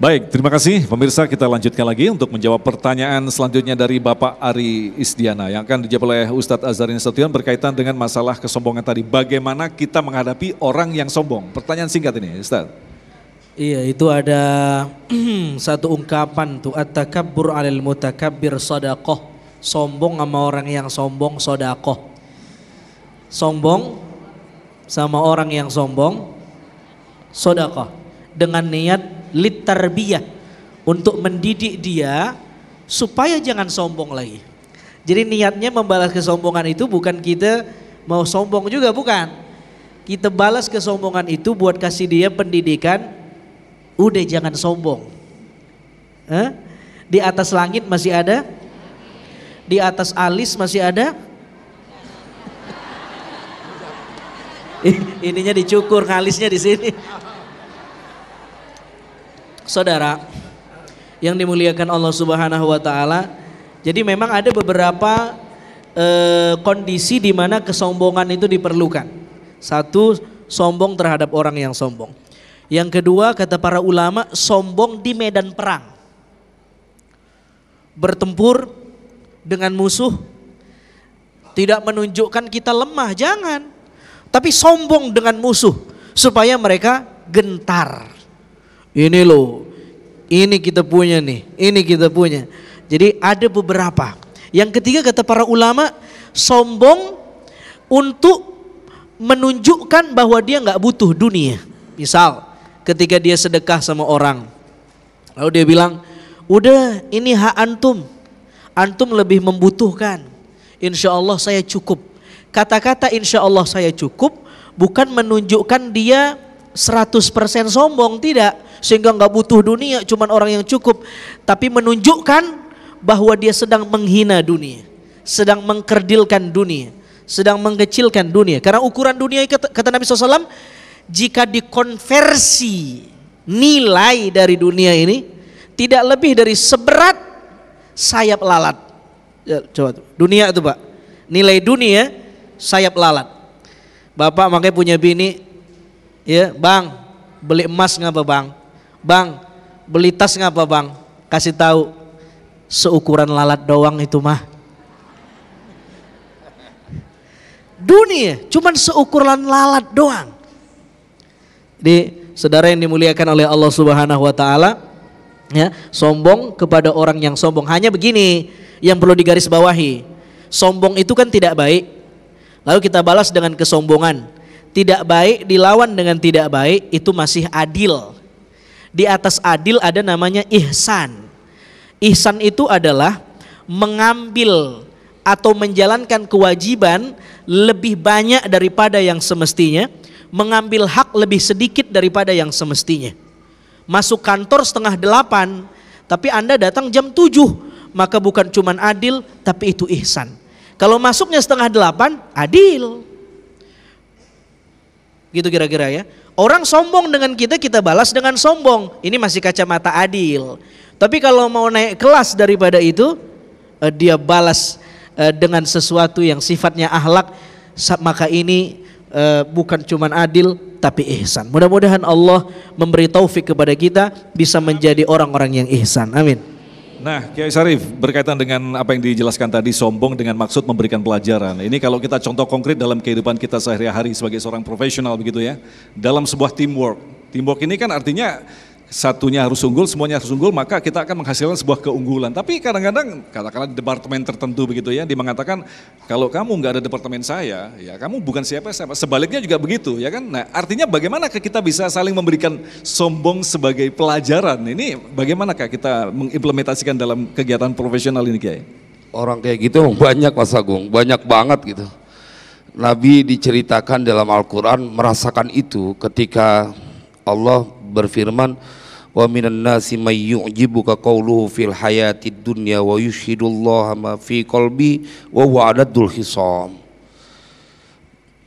Baik, terima kasih pemirsa. Kita lanjutkan lagi untuk menjawab pertanyaan selanjutnya dari Bapak Ari Isdiana yang akan dijawab oleh Ustadz Azharin Setion berkaitan dengan masalah kesombongan tadi. Bagaimana kita menghadapi orang yang sombong? Pertanyaan singkat ini, Ustadz. Iya, itu ada satu ungkapan tuh at-takabbur 'alal mutakabbir sadaqah. Sombong sama orang yang sombong sadaqah. Sombong sama orang yang sombong sadaqah. dengan niat litarbiyah untuk mendidik dia supaya jangan sombong lagi. Jadi niatnya membalas kesombongan itu bukan kita mau sombong juga bukan. Kita balas kesombongan itu buat kasih dia pendidikan udah jangan sombong. Eh? Di atas langit masih ada? Di atas alis masih ada? Ininya dicukur, alisnya di sini. Saudara yang dimuliakan Allah Subhanahu wa taala, jadi memang ada beberapa eh, kondisi di mana kesombongan itu diperlukan. Satu, sombong terhadap orang yang sombong. Yang kedua, kata para ulama, sombong di medan perang. Bertempur dengan musuh tidak menunjukkan kita lemah, jangan. Tapi sombong dengan musuh supaya mereka gentar. Ini loh, ini kita punya nih, ini kita punya. Jadi ada beberapa. Yang ketiga kata para ulama, sombong untuk menunjukkan bahwa dia nggak butuh dunia. Misal, ketika dia sedekah sama orang, lalu dia bilang, udah ini hak antum, antum lebih membutuhkan. Insya Allah saya cukup. Kata-kata insya Allah saya cukup bukan menunjukkan dia 100% sombong tidak sehingga nggak butuh dunia cuman orang yang cukup tapi menunjukkan bahwa dia sedang menghina dunia sedang mengkerdilkan dunia sedang mengecilkan dunia karena ukuran dunia kata, Nabi SAW jika dikonversi nilai dari dunia ini tidak lebih dari seberat sayap lalat ya, coba dunia itu pak nilai dunia sayap lalat bapak makanya punya bini ya bang beli emas ngapa bang bang beli tas ngapa bang kasih tahu seukuran lalat doang itu mah dunia cuman seukuran lalat doang Di saudara yang dimuliakan oleh Allah Subhanahu wa taala ya sombong kepada orang yang sombong hanya begini yang perlu digarisbawahi sombong itu kan tidak baik lalu kita balas dengan kesombongan tidak baik dilawan dengan tidak baik itu masih adil. Di atas adil ada namanya ihsan. Ihsan itu adalah mengambil atau menjalankan kewajiban lebih banyak daripada yang semestinya, mengambil hak lebih sedikit daripada yang semestinya. Masuk kantor setengah delapan, tapi Anda datang jam tujuh, maka bukan cuman adil, tapi itu ihsan. Kalau masuknya setengah delapan, adil. Gitu kira-kira ya. Orang sombong dengan kita, kita balas dengan sombong. Ini masih kacamata adil. Tapi kalau mau naik kelas daripada itu, eh, dia balas eh, dengan sesuatu yang sifatnya ahlak, maka ini eh, bukan cuma adil, tapi ihsan. Mudah-mudahan Allah memberi taufik kepada kita bisa menjadi orang-orang yang ihsan. Amin. Nah, Kiai Sarif, berkaitan dengan apa yang dijelaskan tadi, sombong dengan maksud memberikan pelajaran. Ini kalau kita contoh konkret dalam kehidupan kita sehari-hari sebagai seorang profesional begitu ya, dalam sebuah teamwork. Teamwork ini kan artinya satunya harus unggul, semuanya harus unggul, maka kita akan menghasilkan sebuah keunggulan. Tapi kadang-kadang, katakanlah departemen tertentu begitu ya, dia mengatakan kalau kamu nggak ada departemen saya, ya kamu bukan siapa-siapa. Sebaliknya juga begitu, ya kan? Nah, artinya bagaimana kita bisa saling memberikan sombong sebagai pelajaran? Ini bagaimanakah kita mengimplementasikan dalam kegiatan profesional ini, Kiai? Orang kayak gitu banyak Mas Agung, banyak banget gitu. Nabi diceritakan dalam Al-Quran merasakan itu ketika Allah berfirman wa minan nasi may yu'jibuka qawluhu fil hayati dunya wa yushhidullaha ma fi qalbi wa huwa adadul hisam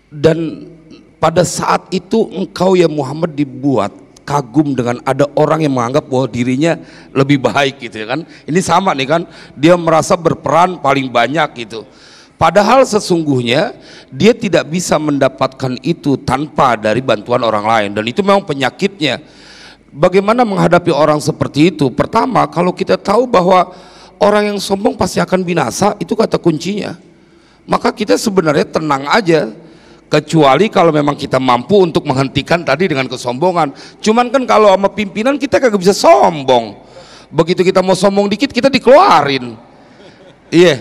dan pada saat itu engkau ya Muhammad dibuat kagum dengan ada orang yang menganggap bahwa dirinya lebih baik gitu ya kan ini sama nih kan dia merasa berperan paling banyak gitu Padahal sesungguhnya dia tidak bisa mendapatkan itu tanpa dari bantuan orang lain dan itu memang penyakitnya. Bagaimana menghadapi orang seperti itu? Pertama, kalau kita tahu bahwa orang yang sombong pasti akan binasa, itu kata kuncinya. Maka kita sebenarnya tenang aja kecuali kalau memang kita mampu untuk menghentikan tadi dengan kesombongan. Cuman kan kalau sama pimpinan kita kagak bisa sombong. Begitu kita mau sombong dikit kita dikeluarin. Iya. Yeah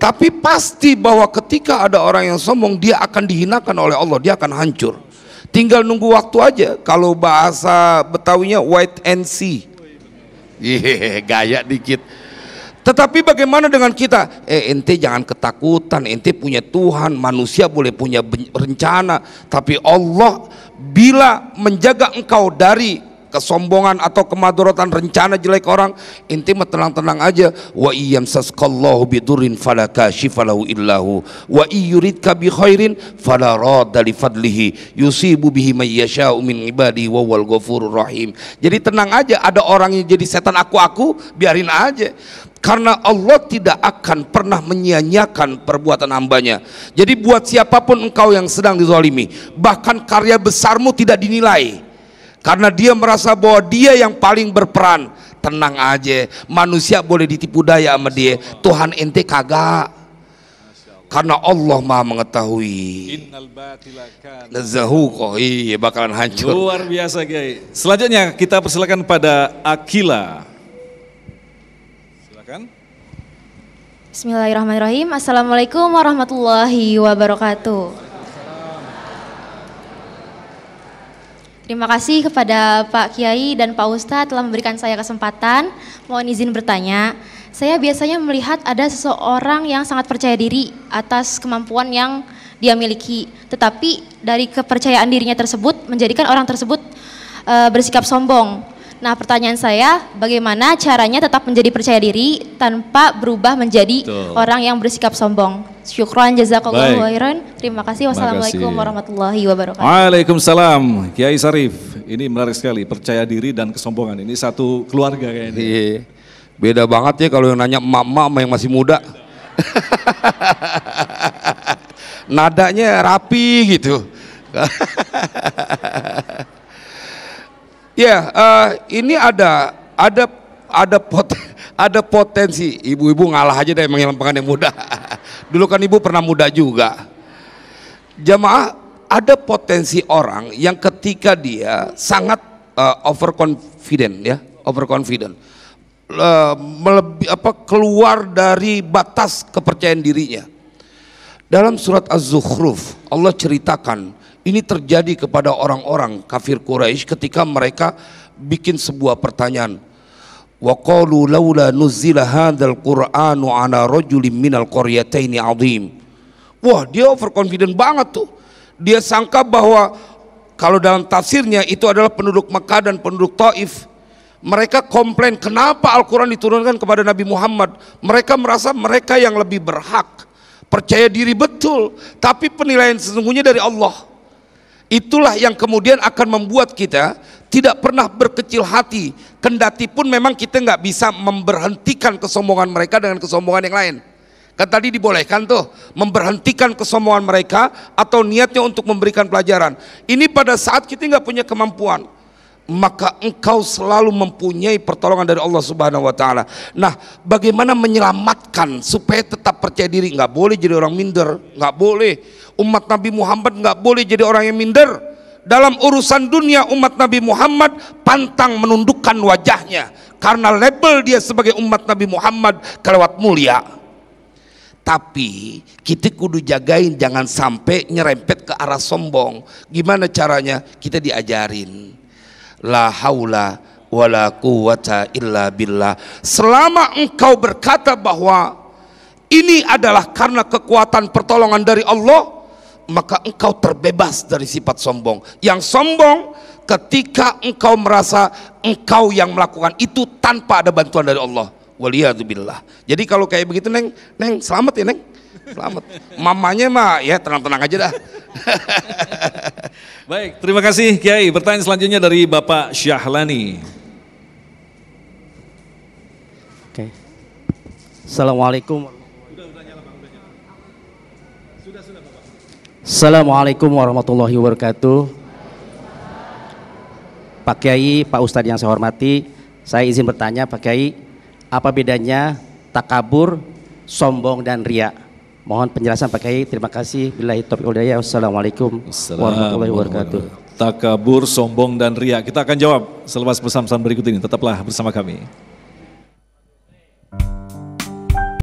tapi pasti bahwa ketika ada orang yang sombong, dia akan dihinakan oleh Allah, dia akan hancur. Tinggal nunggu waktu aja. Kalau bahasa Betawinya white and see. Yeah, gaya dikit. Tetapi bagaimana dengan kita? Eh ente jangan ketakutan, ente punya Tuhan, manusia boleh punya rencana, tapi Allah bila menjaga engkau dari kesombongan atau kemadorotan rencana jelek orang inti mah tenang-tenang aja wa iyam saskallahu bidurin falaka kasyifalahu illahu wa iyuridka bi khairin fala li fadlihi yusibu bihi may yasha'u min ibadi wa wal ghafurur rahim jadi tenang aja ada orang yang jadi setan aku-aku biarin aja karena Allah tidak akan pernah menyia-nyiakan perbuatan hambanya. Jadi buat siapapun engkau yang sedang dizolimi, bahkan karya besarmu tidak dinilai. Karena dia merasa bahwa dia yang paling berperan. Tenang aja, manusia boleh ditipu daya sama dia. Tuhan ente kagak. Karena Allah maha mengetahui. Kan. Zahuqoh, iya bakalan hancur. Luar biasa, gay Selanjutnya kita persilakan pada Akila. Silakan. Bismillahirrahmanirrahim. Assalamualaikum warahmatullahi wabarakatuh. Terima kasih kepada Pak Kiai dan Pak Ustadz telah memberikan saya kesempatan. Mohon izin bertanya. Saya biasanya melihat ada seseorang yang sangat percaya diri atas kemampuan yang dia miliki. Tetapi dari kepercayaan dirinya tersebut menjadikan orang tersebut e, bersikap sombong. Nah, pertanyaan saya, bagaimana caranya tetap menjadi percaya diri tanpa berubah menjadi Betul. orang yang bersikap sombong? Syukran jazakallahu khairan. Terima kasih. Wassalamualaikum warahmatullahi wabarakatuh. Waalaikumsalam. Kiai Sarif, ini menarik sekali percaya diri dan kesombongan. Ini satu keluarga ini. Iya. Beda banget ya kalau yang nanya emak-emak sama yang masih muda. Nadanya rapi gitu. Ya, uh, ini ada ada ada pot ada potensi ibu-ibu ngalah aja deh menghilangkan yang muda. Dulu kan ibu pernah muda juga. Jamaah ada potensi orang yang ketika dia sangat uh, overconfident ya, overconfident. Uh, eh, melebi, apa keluar dari batas kepercayaan dirinya. Dalam surat Az-Zukhruf Allah ceritakan ini terjadi kepada orang-orang kafir Quraisy ketika mereka bikin sebuah pertanyaan. Wa qalu laula nuzila hadzal qur'anu ala rajulin minal qaryataini aldim. Wah, dia overconfident banget tuh. Dia sangka bahwa kalau dalam tafsirnya itu adalah penduduk Mekah dan penduduk Taif. Mereka komplain kenapa Al-Quran diturunkan kepada Nabi Muhammad. Mereka merasa mereka yang lebih berhak. Percaya diri betul. Tapi penilaian sesungguhnya dari Allah. Itulah yang kemudian akan membuat kita tidak pernah berkecil hati. Kendati pun memang kita nggak bisa memberhentikan kesombongan mereka dengan kesombongan yang lain. Kan tadi dibolehkan tuh memberhentikan kesombongan mereka atau niatnya untuk memberikan pelajaran. Ini pada saat kita nggak punya kemampuan maka engkau selalu mempunyai pertolongan dari Allah Subhanahu wa taala. Nah, bagaimana menyelamatkan supaya tetap percaya diri? Enggak boleh jadi orang minder, enggak boleh. Umat Nabi Muhammad enggak boleh jadi orang yang minder. Dalam urusan dunia umat Nabi Muhammad pantang menundukkan wajahnya karena label dia sebagai umat Nabi Muhammad kelewat mulia. Tapi kita kudu jagain jangan sampai nyerempet ke arah sombong. Gimana caranya? Kita diajarin la haula wala quwata illa billah selama engkau berkata bahwa ini adalah karena kekuatan pertolongan dari Allah maka engkau terbebas dari sifat sombong yang sombong ketika engkau merasa engkau yang melakukan itu tanpa ada bantuan dari Allah waliyadzubillah jadi kalau kayak begitu neng neng selamat ya neng selamat. Mamanya mah ya tenang-tenang aja dah. Baik, terima kasih Kiai. Pertanyaan selanjutnya dari Bapak Syahlani. Oke. Assalamualaikum. Assalamualaikum warahmatullahi wabarakatuh. Pak Kiai, Pak Ustadz yang saya hormati, saya izin bertanya Pak Kiai, apa bedanya takabur, sombong dan riak? Mohon penjelasan Pak Kiai. Terima kasih. Bila taufiq hidayah. Wassalamualaikum warahmatullahi wabarakatuh. Takabur, sombong dan riak. Kita akan jawab selepas pesan-pesan berikut ini. Tetaplah bersama kami.